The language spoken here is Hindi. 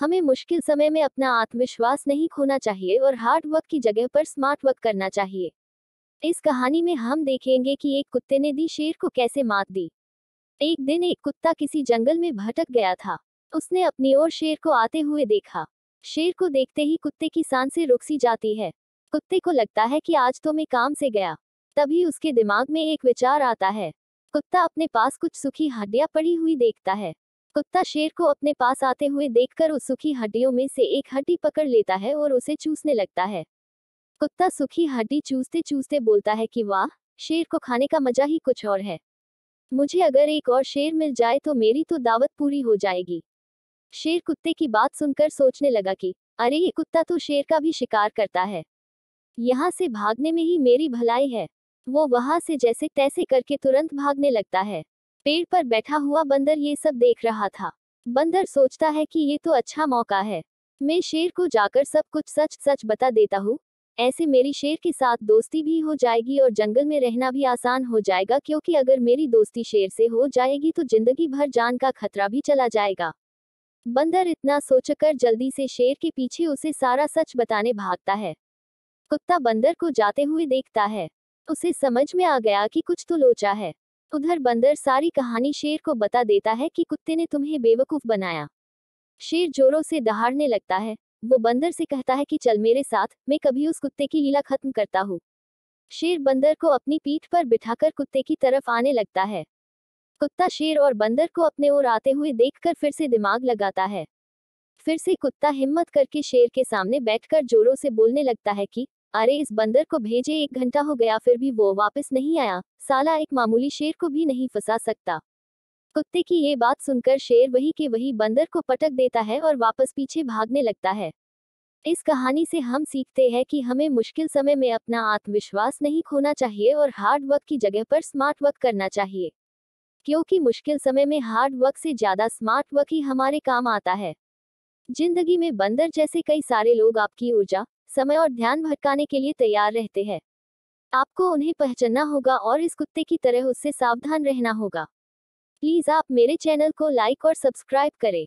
हमें मुश्किल समय में अपना आत्मविश्वास नहीं खोना चाहिए और हार्ड वर्क की जगह पर स्मार्ट वर्क करना चाहिए इस कहानी में हम देखेंगे कि एक कुत्ते ने दी शेर को कैसे मात दी एक दिन एक कुत्ता किसी जंगल में भटक गया था उसने अपनी ओर शेर को आते हुए देखा शेर को देखते ही कुत्ते की सांसें रुक सी जाती है कुत्ते को लगता है कि आज तो मैं काम से गया तभी उसके दिमाग में एक विचार आता है कुत्ता अपने पास कुछ सुखी हड्डियां पड़ी हुई देखता है कुत्ता शेर को अपने पास आते हुए देखकर उस सुखी हड्डियों में से एक हड्डी पकड़ लेता है और उसे चूसने लगता है कुत्ता सुखी हड्डी चूसते चूसते बोलता है कि वाह शेर को खाने का मजा ही कुछ और है मुझे अगर एक और शेर मिल जाए तो मेरी तो दावत पूरी हो जाएगी शेर कुत्ते की बात सुनकर सोचने लगा कि अरे ये कुत्ता तो शेर का भी शिकार करता है यहाँ से भागने में ही मेरी भलाई है वो वहां से जैसे तैसे करके तुरंत भागने लगता है पेड़ पर बैठा हुआ बंदर ये सब देख रहा था बंदर सोचता है कि ये तो अच्छा मौका है मैं शेर को जाकर सब कुछ सच सच बता देता हूँ ऐसे मेरी शेर के साथ दोस्ती भी हो जाएगी और जंगल में रहना भी आसान हो जाएगा क्योंकि अगर मेरी दोस्ती शेर से हो जाएगी तो जिंदगी भर जान का खतरा भी चला जाएगा बंदर इतना सोचकर जल्दी से शेर के पीछे उसे सारा सच बताने भागता है कुत्ता बंदर को जाते हुए देखता है उसे समझ में आ गया कि कुछ तो लोचा है उधर तो बंदर सारी कहानी शेर को बता देता है कि कुत्ते ने तुम्हें बेवकूफ बनाया शेर जोरों से दहाड़ने लगता है वो बंदर से कहता है कि चल मेरे साथ मैं कभी उस कुत्ते की लीला खत्म करता हूँ शेर बंदर को अपनी पीठ पर बिठाकर कुत्ते की तरफ आने लगता है कुत्ता शेर और बंदर को अपने ओर आते हुए देखकर फिर से दिमाग लगाता है फिर से कुत्ता हिम्मत करके शेर के सामने बैठकर जोरों से बोलने लगता है कि अरे इस बंदर को भेजे एक घंटा हो गया फिर भी वो वापस नहीं आया साला एक मामूली शेर को भी नहीं फंसा सकता कुत्ते की ये बात सुनकर शेर वही के वही बंदर को पटक देता है और वापस पीछे भागने लगता है इस कहानी से हम सीखते हैं कि हमें मुश्किल समय में अपना आत्मविश्वास नहीं खोना चाहिए और हार्ड वर्क की जगह पर स्मार्ट वर्क करना चाहिए क्योंकि मुश्किल समय में हार्ड वर्क से ज्यादा स्मार्ट वर्क ही हमारे काम आता है जिंदगी में बंदर जैसे कई सारे लोग आपकी ऊर्जा समय और ध्यान भटकाने के लिए तैयार रहते हैं आपको उन्हें पहचानना होगा और इस कुत्ते की तरह उससे सावधान रहना होगा प्लीज आप मेरे चैनल को लाइक और सब्सक्राइब करें